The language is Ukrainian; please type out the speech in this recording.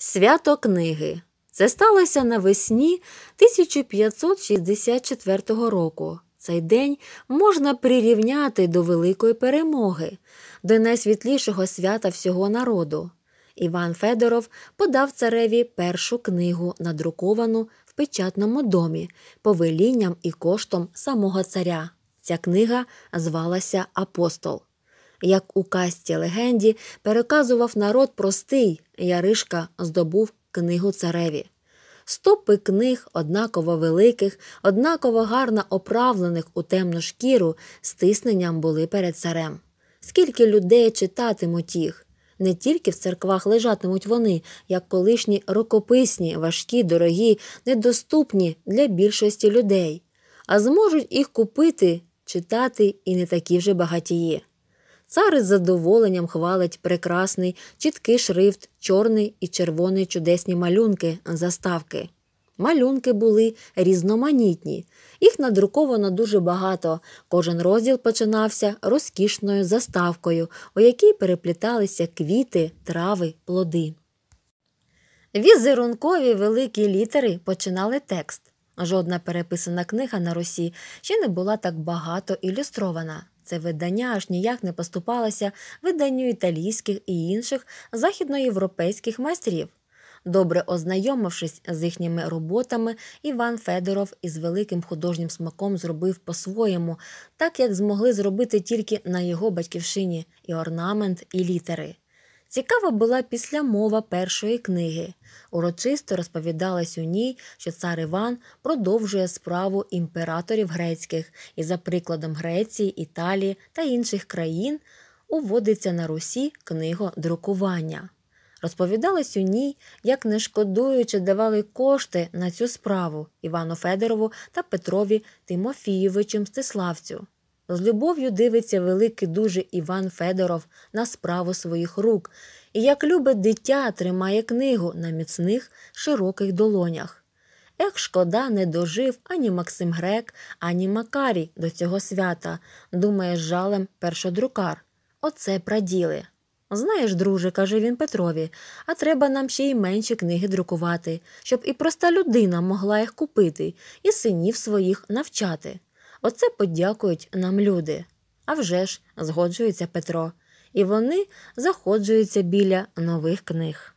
Свято книги. Це сталося навесні 1564 року. Цей день можна прирівняти до великої перемоги, до найсвітлішого свята всього народу. Іван Федоров подав цареві першу книгу, надруковану в печатному домі, повелінням і коштом самого царя. Ця книга звалася Апостол. Як у касті легенді переказував народ простий, Яришка здобув книгу цареві. Стопи книг, однаково великих, однаково гарно оправлених у темну шкіру, стисненням були перед царем. Скільки людей читатимуть їх? Не тільки в церквах лежатимуть вони, як колишні рукописні, важкі, дорогі, недоступні для більшості людей, а зможуть їх купити, читати і не такі вже багатії. Цар із задоволенням хвалить прекрасний, чіткий шрифт, чорний і червоний чудесні малюнки, заставки. Малюнки були різноманітні, їх надруковано дуже багато. Кожен розділ починався розкішною заставкою, у якій перепліталися квіти, трави, плоди. Візерункові великі літери починали текст. Жодна переписана книга на Русі ще не була так багато ілюстрована. Це видання аж ніяк не поступалося виданню італійських і інших західноєвропейських майстрів. Добре ознайомившись з їхніми роботами, Іван Федоров із великим художнім смаком зробив по-своєму, так як змогли зробити тільки на його батьківщині і орнамент, і літери. Цікава була післямова першої книги. Урочисто розповідалось у ній, що цар Іван продовжує справу імператорів грецьких і, за прикладом Греції, Італії та інших країн, уводиться на Русі друкування. Розповідалось у ній, як не шкодуючи давали кошти на цю справу Івану Федорову та Петрові Тимофійовичу Мстиславцю. З любов'ю дивиться великий дуже Іван Федоров на справу своїх рук і, як любе дитя, тримає книгу на міцних широких долонях. Ех, шкода, не дожив ані Максим Грек, ані Макарій до цього свята, думає з жалем першодрукар. Оце праділи. Знаєш, друже, каже він Петрові, а треба нам ще й менші книги друкувати, щоб і проста людина могла їх купити, і синів своїх навчати. Оце подякують нам люди. А вже ж, згоджується Петро, і вони заходжуються біля нових книг.